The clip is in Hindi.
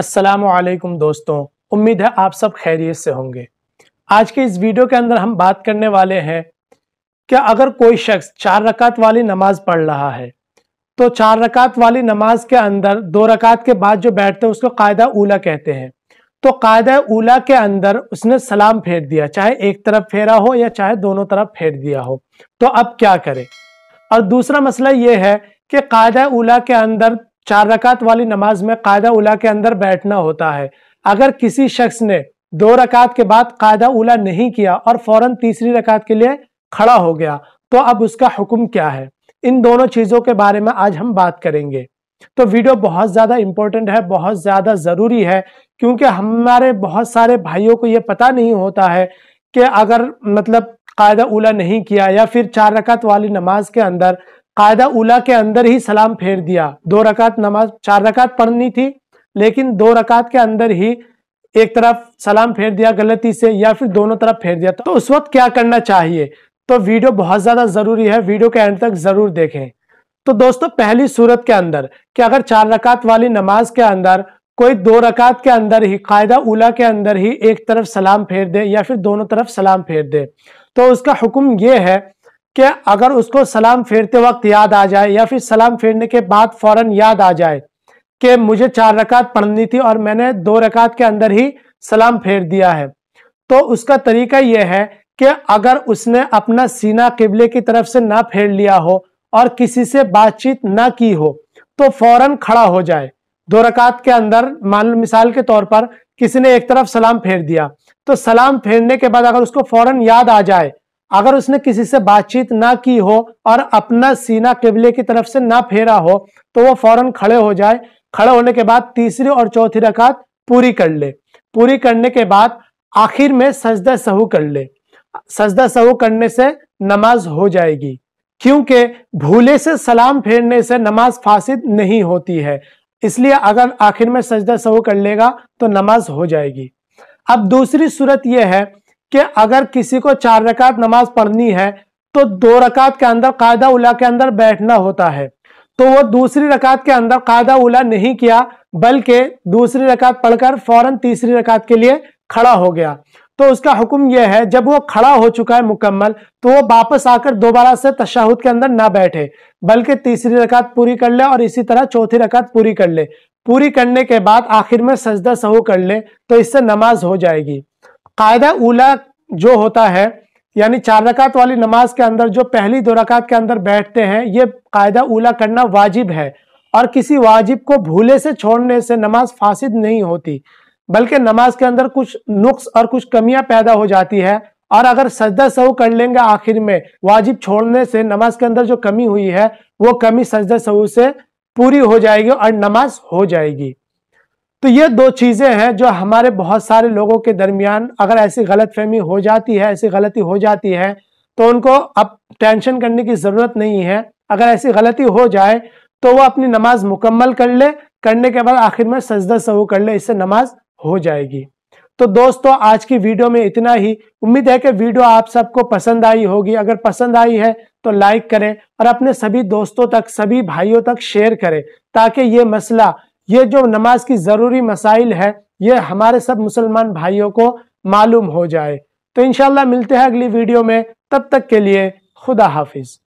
असलम दोस्तों उम्मीद है आप सब खैरियत से होंगे आज के इस वीडियो के अंदर हम बात करने वाले हैं कि अगर कोई शख्स चार रकात वाली नमाज पढ़ रहा है तो चार रकात वाली नमाज के अंदर दो रकात के बाद जो बैठते हैं उसको कायदा उला कहते हैं तो कायदा उला के अंदर उसने सलाम फेर दिया चाहे एक तरफ फेरा हो या चाहे दोनों तरफ फेर दिया हो तो अब क्या करें और दूसरा मसला ये है कि कायदा उला के अंदर चार रकात वाली नमाज में कायदा उला के अंदर बैठना होता है अगर किसी शख्स ने दो रकात के बाद कायदा उला नहीं किया और फौरन तीसरी रकात के लिए खड़ा हो गया तो अब उसका हुक्म क्या है इन दोनों चीज़ों के बारे में आज हम बात करेंगे तो वीडियो बहुत ज़्यादा इंपॉर्टेंट है बहुत ज़्यादा ज़रूरी है क्योंकि हमारे बहुत सारे भाइयों को ये पता नहीं होता है कि अगर मतलब कायदा उला नहीं किया या फिर चार रकात वाली नमाज के अंदर कायदा उला के अंदर ही सलाम फेर दिया दो रकात नमाज चार रकात पढ़नी थी लेकिन दो रकात के अंदर ही एक तरफ सलाम फेर दिया गलती से या फिर दोनों तरफ फेर दिया तो उस वक्त क्या करना चाहिए तो वीडियो बहुत ज़्यादा ज़रूरी है वीडियो के एंड तक ज़रूर देखें तो दोस्तों पहली सूरत के अंदर कि अगर चार रकात वाली नमाज के अंदर कोई दो रकात के अंदर ही कायदा उला के अंदर ही एक तरफ सलाम फेर दे या फिर दोनों तरफ सलाम फेर दे तो उसका हुक्म यह है कि अगर उसको सलाम फेरते वक्त याद आ जाए या फिर सलाम फेरने के बाद फौरन याद आ जाए कि मुझे चार रकात पढ़नी थी और मैंने दो रकात के अंदर ही सलाम फेर दिया है तो उसका तरीका यह है कि अगर उसने अपना सीना किबले की तरफ से ना फेर लिया हो और किसी से बातचीत ना की हो तो फौरन खड़ा हो जाए दो रकात के अंदर मान मिसाल के तौर पर किसी ने एक तरफ सलाम फेर दिया तो सलाम फेरने के बाद अगर उसको फौरन याद आ जाए अगर उसने किसी से बातचीत ना की हो और अपना सीना किबले की तरफ से ना फेरा हो तो वो फौरन खड़े हो जाए खड़े होने के बाद तीसरी और चौथी रकात पूरी कर ले पूरी करने के बाद आखिर में सजदा सहू कर ले सजदा सहू करने से नमाज हो जाएगी क्योंकि भूले से सलाम फेरने से नमाज फासिद नहीं होती है इसलिए अगर आखिर में सजदा सहू कर लेगा तो नमाज हो जाएगी अब दूसरी सूरत यह है कि अगर किसी को चार रकात नमाज पढ़नी है तो दो रकात के अंदर कायदा उला के अंदर बैठना होता है तो वो दूसरी रकात के अंदर कायदा उला नहीं किया बल्कि दूसरी रकात पढ़कर फौरन तीसरी रकात के लिए खड़ा हो गया तो उसका हुक्म यह है जब वो खड़ा हो चुका है मुकम्मल तो वो वापस आकर दोबारा से तशाहुद के अंदर ना बैठे बल्कि तीसरी रकात पूरी कर ले और इसी तरह चौथी रकात पूरी कर ले पूरी करने के बाद आखिर में सजदा सहू कर ले तो इससे नमाज हो जाएगी कायदा उला जो होता है यानी चार रकात वाली नमाज के अंदर जो पहली दो रकात के अंदर बैठते हैं ये कायदा उला करना वाजिब है और किसी वाजिब को भूले से छोड़ने से नमाज फासिद नहीं होती बल्कि नमाज के अंदर कुछ नुक्स और कुछ कमियां पैदा हो जाती है और अगर सजदा सहू कर लेंगे आखिर में वाजिब छोड़ने से नमाज के अंदर जो कमी हुई है वो कमी सजदा सहू से पूरी हो जाएगी और नमाज हो जाएगी तो ये दो चीज़ें हैं जो हमारे बहुत सारे लोगों के दरमियान अगर ऐसी गलतफहमी हो जाती है ऐसी गलती हो जाती है तो उनको अब टेंशन करने की ज़रूरत नहीं है अगर ऐसी गलती हो जाए तो वो अपनी नमाज मुकम्मल कर ले करने के बाद आखिर में सजदा सहू कर ले इससे नमाज हो जाएगी तो दोस्तों आज की वीडियो में इतना ही उम्मीद है कि वीडियो आप सबको पसंद आई होगी अगर पसंद आई है तो लाइक करें और अपने सभी दोस्तों तक सभी भाइयों तक शेयर करें ताकि ये मसला ये जो नमाज की ज़रूरी मसाइल है ये हमारे सब मुसलमान भाइयों को मालूम हो जाए तो इन मिलते हैं अगली वीडियो में तब तक के लिए खुदा हाफिज़